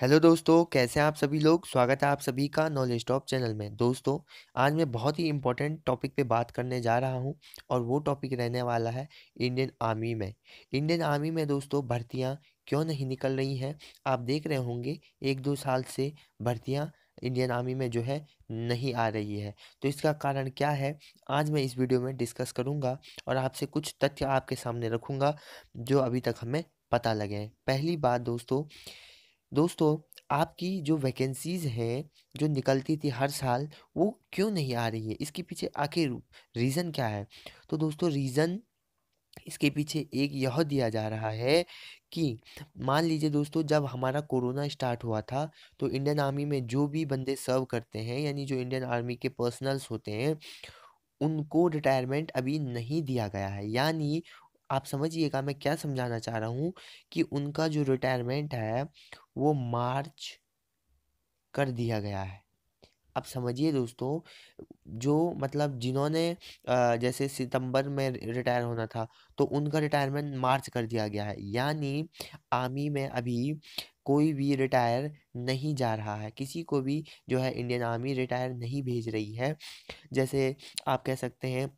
hello दोस्तों कैसे हैं आप सभी लोग स्वागत है आप सभी का नॉलेज टॉप चैनल में दोस्तों आज मैं बहुत ही इंपॉर्टेंट टॉपिक पे बात करने जा रहा हूं और वो टॉपिक रहने वाला है इंडियन आर्मी में इंडियन आर्मी में दोस्तों भर्तियां क्यों नहीं निकल रही हैं आप देख रहे होंगे एक दो साल से भर्तियाँ इंडियन आर्मी में जो है नहीं आ रही है तो इसका कारण क्या है आज मैं इस वीडियो में डिस्कस करूँगा और आपसे कुछ तथ्य आपके सामने रखूँगा जो अभी तक हमें पता लगे हैं पहली बात दोस्तों दोस्तों आपकी जो वैकेंसीज़ हैं जो निकलती थी हर साल वो क्यों नहीं आ रही है इसके पीछे आखिर रीज़न क्या है तो दोस्तों रीज़न इसके पीछे एक यह दिया जा रहा है कि मान लीजिए दोस्तों जब हमारा कोरोना स्टार्ट हुआ था तो इंडियन आर्मी में जो भी बंदे सर्व करते हैं यानी जो इंडियन आर्मी के पर्सनल्स होते हैं उनको रिटायरमेंट अभी नहीं दिया गया है यानी आप समझिएगा मैं क्या समझाना चाह रहा हूँ कि उनका जो रिटायरमेंट है वो मार्च कर दिया गया है अब समझिए दोस्तों जो मतलब जिन्होंने जैसे सितंबर में रिटायर होना था तो उनका रिटायरमेंट मार्च कर दिया गया है यानी आर्मी में अभी कोई भी रिटायर नहीं जा रहा है किसी को भी जो है इंडियन आर्मी रिटायर नहीं भेज रही है जैसे आप कह सकते हैं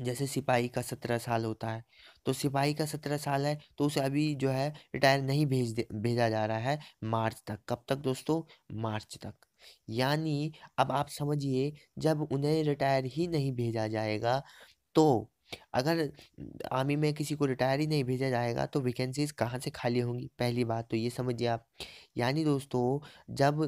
जैसे सिपाही का सत्रह साल होता है तो सिपाही का सत्रह साल है तो उसे अभी जो है रिटायर नहीं भेज दे भेजा जा रहा है मार्च तक कब तक दोस्तों मार्च तक यानी अब आप समझिए जब उन्हें रिटायर ही नहीं भेजा जाएगा तो अगर आर्मी में किसी को रिटायर ही नहीं भेजा जाएगा तो वैकेंसीज़ कहाँ से खाली होंगी पहली बात तो ये समझिए आप यानी दोस्तों जब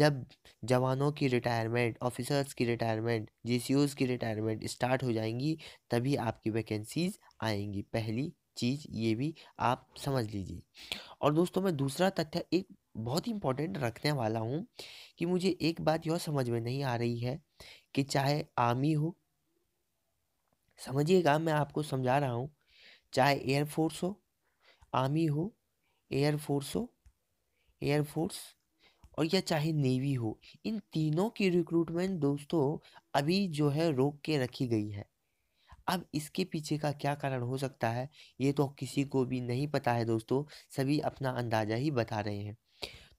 जब जवानों की रिटायरमेंट ऑफिसर्स की रिटायरमेंट जी की रिटायरमेंट स्टार्ट हो जाएंगी तभी आपकी वैकेंसीज़ आएंगी पहली चीज़ ये भी आप समझ लीजिए और दोस्तों मैं दूसरा तथ्य एक बहुत ही इम्पोर्टेंट रखने वाला हूँ कि मुझे एक बात यह समझ में नहीं आ रही है कि चाहे आर्मी हो समझिएगा मैं आपको समझा रहा हूँ चाहे एयरफोर्स हो आर्मी हो एयरफोर्स हो एयरफोर्स और या चाहे नेवी हो इन तीनों की रिक्रूटमेंट दोस्तों अभी जो है रोक के रखी गई है अब इसके पीछे का क्या कारण हो सकता है ये तो किसी को भी नहीं पता है दोस्तों सभी अपना अंदाज़ा ही बता रहे हैं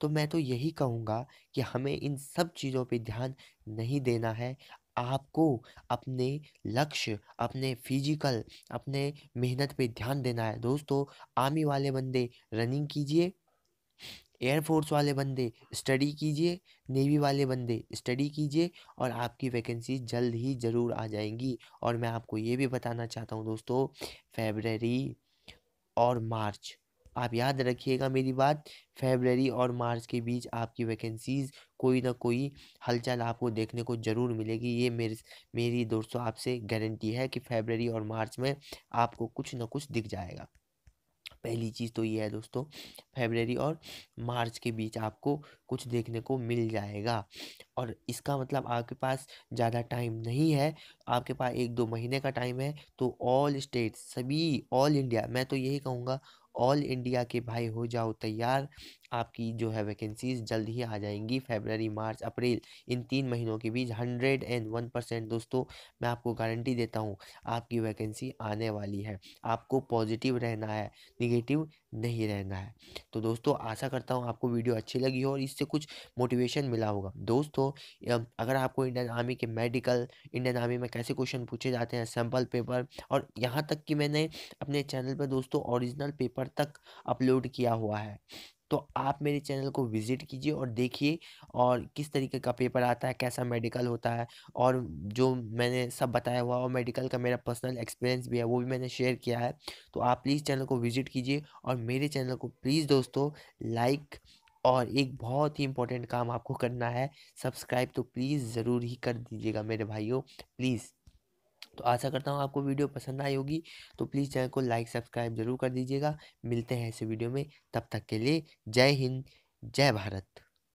तो मैं तो यही कहूँगा कि हमें इन सब चीज़ों पे ध्यान नहीं देना है आपको अपने लक्ष्य अपने फिजिकल अपने मेहनत पे ध्यान देना है दोस्तों आर्मी वाले बंदे रनिंग कीजिए एयरफोर्स वाले बंदे स्टडी कीजिए नेवी वाले बंदे स्टडी कीजिए और आपकी वैकेंसी जल्द ही ज़रूर आ जाएंगी और मैं आपको ये भी बताना चाहता हूँ दोस्तों फेबररी और मार्च आप याद रखिएगा मेरी बात फेबररी और मार्च के बीच आपकी वैकेंसीज़ कोई ना कोई हलचल आपको देखने को ज़रूर मिलेगी ये मेरे मेरी दोस्तों आपसे गारंटी है कि फेबररी और मार्च में आपको कुछ ना कुछ दिख जाएगा पहली चीज़ तो ये है दोस्तों फेबररी और मार्च के बीच आपको कुछ देखने को मिल जाएगा और इसका मतलब आपके पास ज़्यादा टाइम नहीं है आपके पास एक दो महीने का टाइम है तो ऑल स्टेट सभी ऑल इंडिया मैं तो यही कहूँगा ऑल इंडिया के भाई हो जाओ तैयार आपकी जो है वैकेंसीज जल्द ही आ जाएंगी फेबररी मार्च अप्रैल इन तीन महीनों के बीच हंड्रेड एंड वन परसेंट दोस्तों मैं आपको गारंटी देता हूँ आपकी वैकेंसी आने वाली है आपको पॉजिटिव रहना है निगेटिव नहीं रहना है तो दोस्तों आशा करता हूँ आपको वीडियो अच्छी लगी हो और इससे कुछ मोटिवेशन मिला होगा दोस्तों अगर आपको इंडियन आर्मी के मेडिकल इंडियन आर्मी में कैसे क्वेश्चन पूछे जाते हैं सैम्पल पेपर और यहाँ तक कि मैंने अपने चैनल पर दोस्तों ओरिजिनल पेपर तक अपलोड किया हुआ है तो आप मेरे चैनल को विज़िट कीजिए और देखिए और किस तरीके का पेपर आता है कैसा मेडिकल होता है और जो मैंने सब बताया हुआ और मेडिकल का मेरा पर्सनल एक्सपीरियंस भी है वो भी मैंने शेयर किया है तो आप प्लीज़ चैनल को विज़िट कीजिए और मेरे चैनल को प्लीज़ दोस्तों लाइक और एक बहुत ही इम्पोर्टेंट काम आपको करना है सब्सक्राइब तो प्लीज़ ज़रूर ही कर दीजिएगा मेरे भाइयों प्लीज़ तो आशा करता हूँ आपको वीडियो पसंद आई होगी तो प्लीज़ चैनल को लाइक सब्सक्राइब ज़रूर कर दीजिएगा मिलते हैं ऐसे वीडियो में तब तक के लिए जय हिंद जय भारत